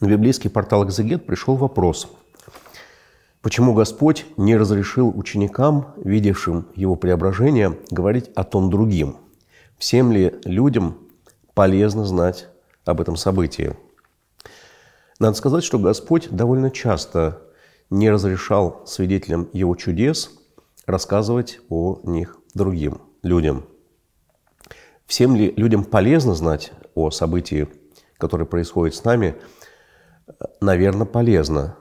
на библейский портал «Экзегет» пришел вопрос, почему Господь не разрешил ученикам, видевшим Его преображение, говорить о том другим? Всем ли людям полезно знать об этом событии? Надо сказать, что Господь довольно часто не разрешал свидетелям Его чудес рассказывать о них другим людям. Всем ли людям полезно знать о событии, которое происходит с нами – наверное, полезно.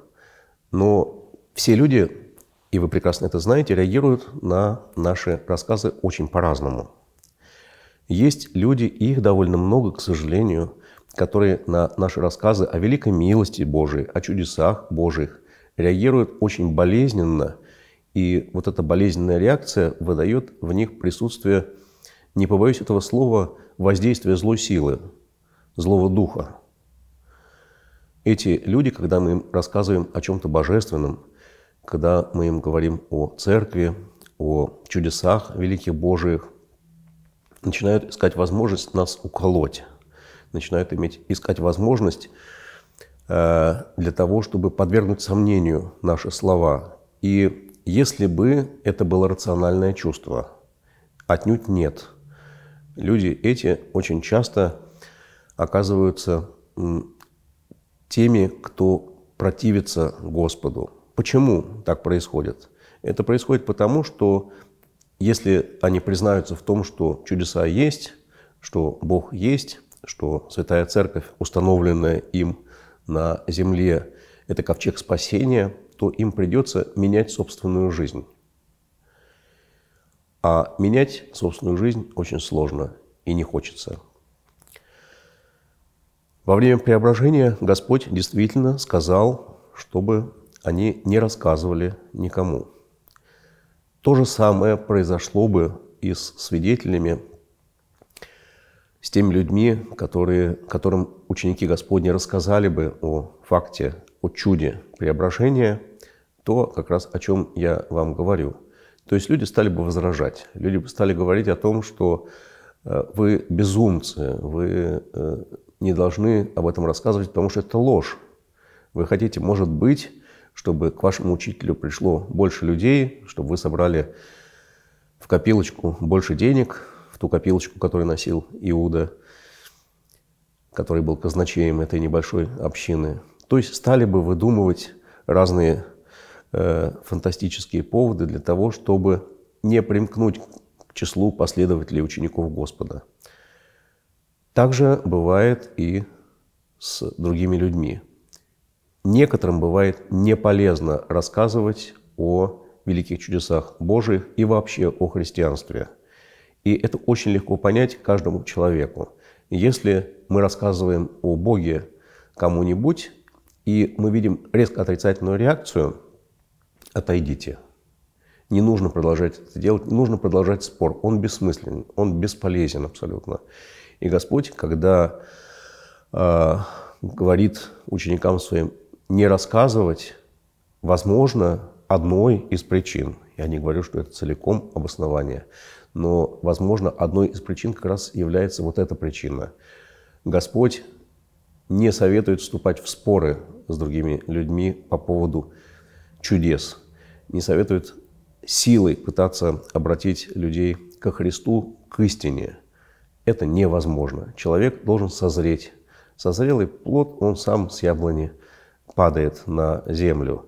Но все люди, и вы прекрасно это знаете, реагируют на наши рассказы очень по-разному. Есть люди, и их довольно много, к сожалению, которые на наши рассказы о великой милости Божией, о чудесах Божьих реагируют очень болезненно, и вот эта болезненная реакция выдает в них присутствие, не побоюсь этого слова, воздействия злой силы, злого духа. Эти люди, когда мы им рассказываем о чем-то божественном, когда мы им говорим о церкви, о чудесах великих Божиих, начинают искать возможность нас уколоть, начинают иметь, искать возможность э, для того, чтобы подвергнуть сомнению наши слова. И если бы это было рациональное чувство, отнюдь нет. Люди эти очень часто оказываются теми, кто противится Господу. Почему так происходит? Это происходит потому, что если они признаются в том, что чудеса есть, что Бог есть, что Святая Церковь, установленная им на земле, это ковчег спасения, то им придется менять собственную жизнь. А менять собственную жизнь очень сложно и не хочется. Во время преображения Господь действительно сказал, чтобы они не рассказывали никому. То же самое произошло бы и с свидетелями, с теми людьми, которые, которым ученики Господни рассказали бы о факте, о чуде преображения, то как раз о чем я вам говорю. То есть люди стали бы возражать, люди бы стали говорить о том, что э, вы безумцы, вы э, не должны об этом рассказывать, потому что это ложь. Вы хотите, может быть, чтобы к вашему учителю пришло больше людей, чтобы вы собрали в копилочку больше денег, в ту копилочку, которую носил Иуда, который был казначеем этой небольшой общины. То есть стали бы выдумывать разные э, фантастические поводы для того, чтобы не примкнуть к числу последователей учеников Господа. Также бывает и с другими людьми. Некоторым бывает не полезно рассказывать о великих чудесах Божьих и вообще о христианстве. И это очень легко понять каждому человеку. Если мы рассказываем о Боге кому-нибудь, и мы видим резко отрицательную реакцию, отойдите. Не нужно продолжать это делать, не нужно продолжать спор. Он бессмыслен, он бесполезен абсолютно. И Господь, когда э, говорит ученикам своим не рассказывать, возможно, одной из причин. Я не говорю, что это целиком обоснование, но, возможно, одной из причин как раз является вот эта причина. Господь не советует вступать в споры с другими людьми по поводу чудес, не советует силой пытаться обратить людей ко Христу, к истине – это невозможно. Человек должен созреть. Созрелый плод, он сам с яблони падает на землю.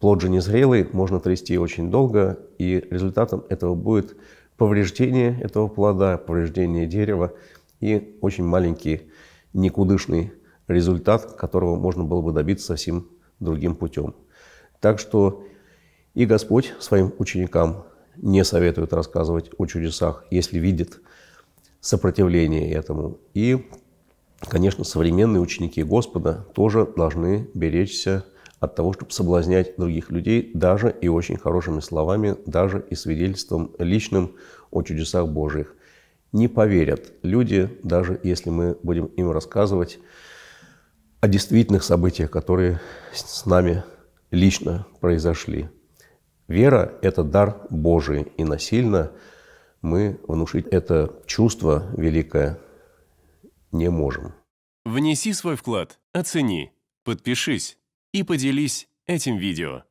Плод же незрелый можно трясти очень долго, и результатом этого будет повреждение этого плода, повреждение дерева и очень маленький никудышный результат, которого можно было бы добиться совсем другим путем. Так что и Господь своим ученикам не советует рассказывать о чудесах, если видит, сопротивление этому. И, конечно, современные ученики Господа тоже должны беречься от того, чтобы соблазнять других людей даже и очень хорошими словами, даже и свидетельством личным о чудесах Божьих. Не поверят люди, даже если мы будем им рассказывать о действительных событиях, которые с нами лично произошли. Вера – это дар Божий, и насильно – мы внушить это чувство великое не можем. Внеси свой вклад, оцени, подпишись и поделись этим видео.